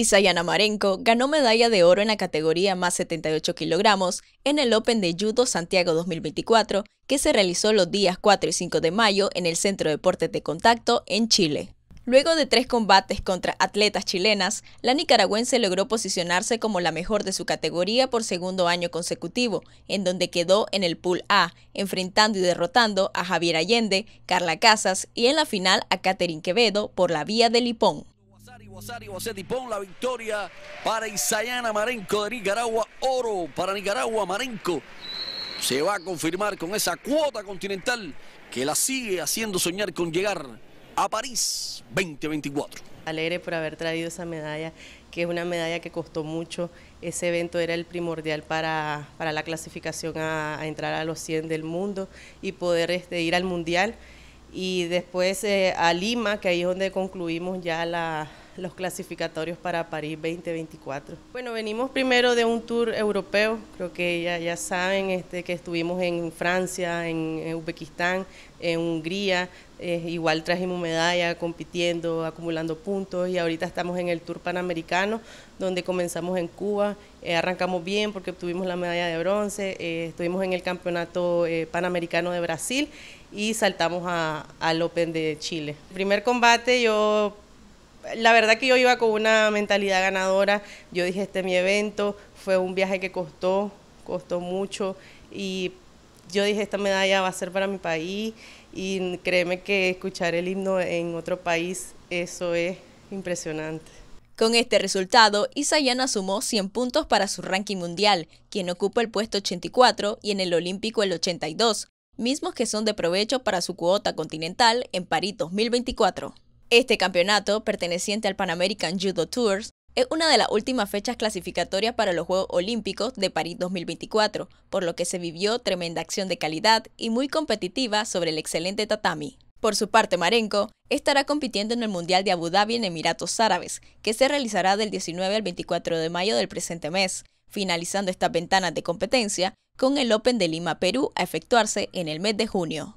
Isayana Marenco ganó medalla de oro en la categoría más 78 kilogramos en el Open de Judo Santiago 2024, que se realizó los días 4 y 5 de mayo en el Centro Deportes de Contacto en Chile. Luego de tres combates contra atletas chilenas, la nicaragüense logró posicionarse como la mejor de su categoría por segundo año consecutivo, en donde quedó en el Pool A, enfrentando y derrotando a Javier Allende, Carla Casas y en la final a Catherine Quevedo por la vía de Lipón. Rosario Pon, la victoria para Isayana Marenco de Nicaragua, oro para Nicaragua, Marenco se va a confirmar con esa cuota continental que la sigue haciendo soñar con llegar a París 2024. Alegre por haber traído esa medalla, que es una medalla que costó mucho. Ese evento era el primordial para, para la clasificación a, entrar a los 100 del mundo y poder este, ir al Mundial y después eh, a Lima, que ahí es donde concluimos ya la, los clasificatorios para París 2024. Bueno, venimos primero de un tour europeo, creo que ya, ya saben este, que estuvimos en Francia, en, Uzbekistán, en Hungría, eh, igual trajimos medalla, compitiendo, acumulando puntos y ahorita estamos en el Tour Panamericano, donde comenzamos en Cuba, eh, arrancamos bien porque obtuvimos la medalla de bronce, eh, estuvimos en el Campeonato Panamericano de Brasil y saltamos al Open de Chile. El primer combate yo la verdad que yo iba con una mentalidad ganadora. Yo dije, este es mi evento, fue un viaje que costó, costó mucho y yo dije, esta medalla va a ser para mi país y créeme que escuchar el himno en otro país, eso es impresionante. Con este resultado, Isayana sumó 100 puntos para su ranking mundial, quien ocupa el puesto 84 y en el olímpico el 82, mismos que son de provecho para su cuota continental en París 2024. Este campeonato, perteneciente al Pan American Judo Tours, es una de las últimas fechas clasificatorias para los Juegos Olímpicos de París 2024, por lo que se vivió tremenda acción de calidad y muy competitiva sobre el excelente tatami. Por su parte, Marenco estará compitiendo en el Mundial de Abu Dhabi en Emiratos Árabes, que se realizará del 19 al 24 de mayo del presente mes, finalizando estas ventanas de competencia con el Open de Lima, Perú, a efectuarse en el mes de junio.